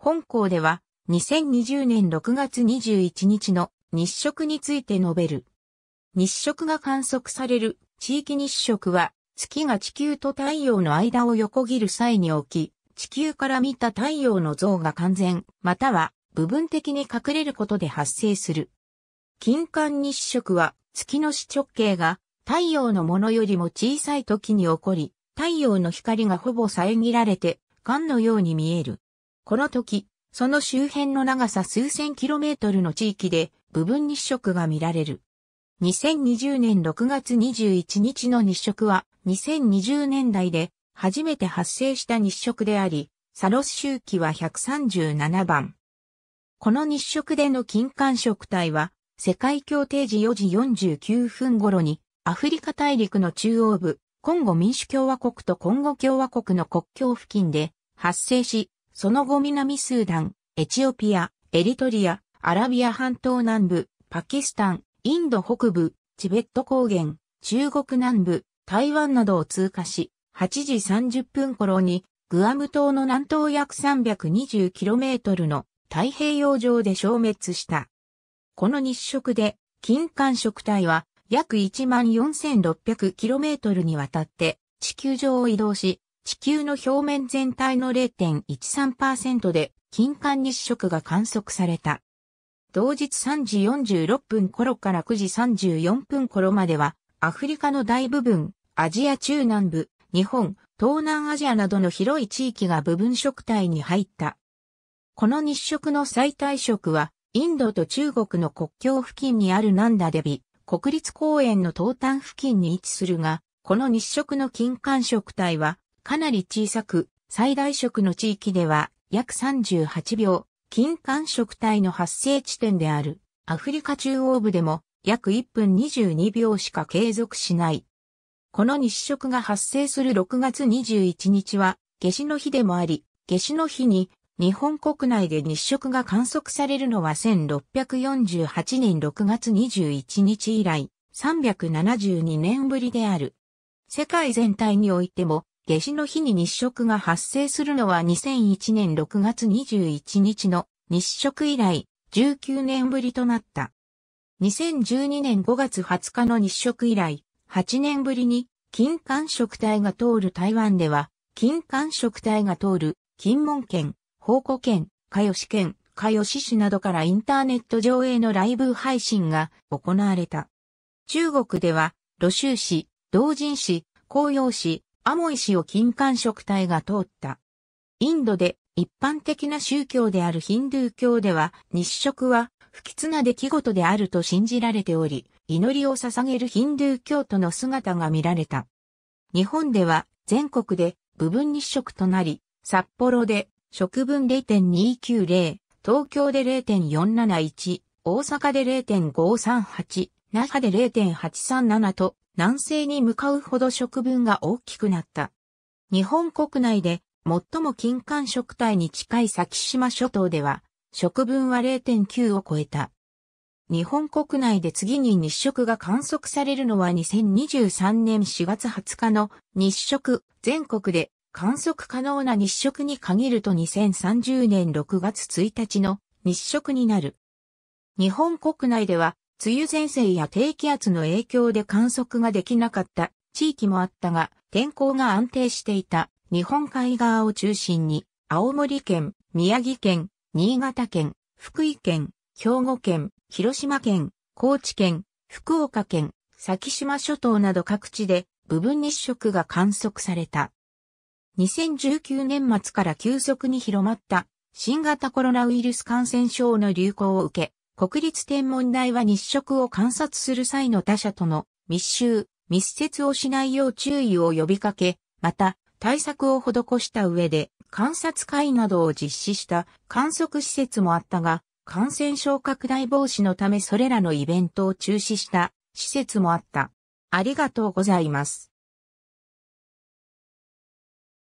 本校では2020年6月21日の日食について述べる。日食が観測される地域日食は月が地球と太陽の間を横切る際に起き、地球から見た太陽の像が完全、または部分的に隠れることで発生する。金環日食は月の視直径が太陽のものよりも小さい時に起こり、太陽の光がほぼ遮られて、缶のように見える。この時、その周辺の長さ数千キロメートルの地域で部分日食が見られる。2020年6月21日の日食は2020年代で初めて発生した日食であり、サロス周期は137番。この日食での金環食帯は世界協定時4時49分頃にアフリカ大陸の中央部、コンゴ民主共和国とコンゴ共和国の国境付近で発生し、その後南スーダン、エチオピア、エリトリア、アラビア半島南部、パキスタン、インド北部、チベット高原、中国南部、台湾などを通過し、8時30分頃に、グアム島の南東約 320km の太平洋上で消滅した。この日食で、金環食体は約 14,600km にわたって地球上を移動し、地球の表面全体の0.13%で金環日食が観測された。同日3時46分頃から9時34分頃までは、アフリカの大部分、アジア中南部、日本、東南アジアなどの広い地域が部分食体に入った。この日食の最大食は、インドと中国の国境付近にあるナンダデビ、国立公園の東端付近に位置するが、この日食の金環食体は、かなり小さく、最大色の地域では約38秒、金環食体の発生地点であるアフリカ中央部でも約1分22秒しか継続しない。この日食が発生する6月21日は夏至の日でもあり、夏至の日に日本国内で日食が観測されるのは1648年6月21日以来372年ぶりである。世界全体においても夏至の日に日食が発生するのは2001年6月21日の日食以来19年ぶりとなった。2012年5月20日の日食以来8年ぶりに金環食帯が通る台湾では金環食帯が通る金門県、宝庫県、加吉県、加吉市などからインターネット上映のライブ配信が行われた。中国では、露州市、同人市、紅葉市、アモイ氏を金管色隊が通った。インドで一般的な宗教であるヒンドゥー教では日食は不吉な出来事であると信じられており、祈りを捧げるヒンドゥー教徒の姿が見られた。日本では全国で部分日食となり、札幌で食分0.290、東京で0.471、大阪で0.538、那覇で0.837と南西に向かうほど食分が大きくなった。日本国内で最も金環食帯に近い先島諸島では、食分は0.9を超えた。日本国内で次に日食が観測されるのは2023年4月20日の日食、全国で観測可能な日食に限ると2030年6月1日の日食になる。日本国内では梅雨前線や低気圧の影響で観測ができなかった地域もあったが、天候が安定していた日本海側を中心に、青森県、宮城県、新潟県、福井県、兵庫県、広島県、高知県、福岡県、先島諸島など各地で部分日食が観測された。2019年末から急速に広まった新型コロナウイルス感染症の流行を受け、国立天文台は日食を観察する際の他者との密集、密接をしないよう注意を呼びかけ、また対策を施した上で観察会などを実施した観測施設もあったが、感染症拡大防止のためそれらのイベントを中止した施設もあった。ありがとうございます。